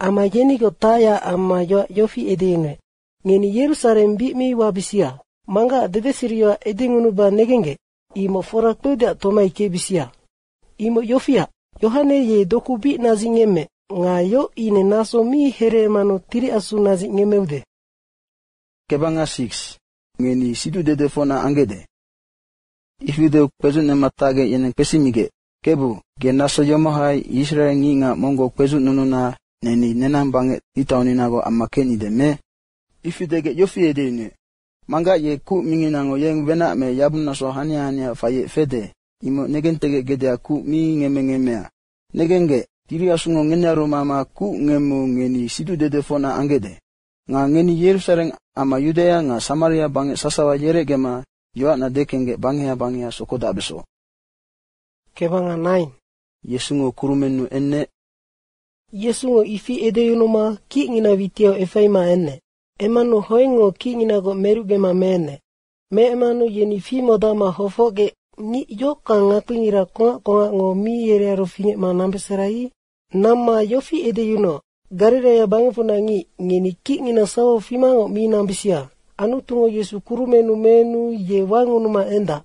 ama yeni yotaya ama yo, yofi edinwe ngeni yerusalem bi mi wabisia manga dede siriyo edingunu ba negenge imo foraktoda toma ike bisia imo yofia yohane ye doku bi nga ngayo ine naso mi heremano tiri asu nazingeme ude kebanga 6 ngeni sidu dede fona angede ifude kwezu ne matage yene pesimige kebu genaso yomohai israel nginga mongo kwezu nununa neni nenan bange itawninango amma kenyide me ifi ifitege yofiyedeyne manga ye ku minginango yen vena me yabuna so hania hania faye fede imo negen tege gede ku mi ngeme ngemea negenge tiri asungo ngenaro mama ku ngemo ngeni situ dede fona angede nga ngeni yerusalem ama yudea nga samaria bange sasawa yere gema yoa na dekenge bangea bangea soko dabeso kebanga 9 yesungo kurumenu enne Yesu ngo ifi edeyunuma e fai ma ene emanu meru ge ma mene me emanu yeni hofo ge ni yoka ngira konga konga ngo miyere arufinye manambeserai nama yofi yuno. Garire ya ngini ngeni ngina sawo fimango minambisia anu tungo Yesu kuru menu ye wangunuma enda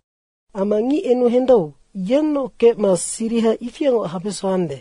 ngi enu hendau Yeno ke ngo hapeso ande.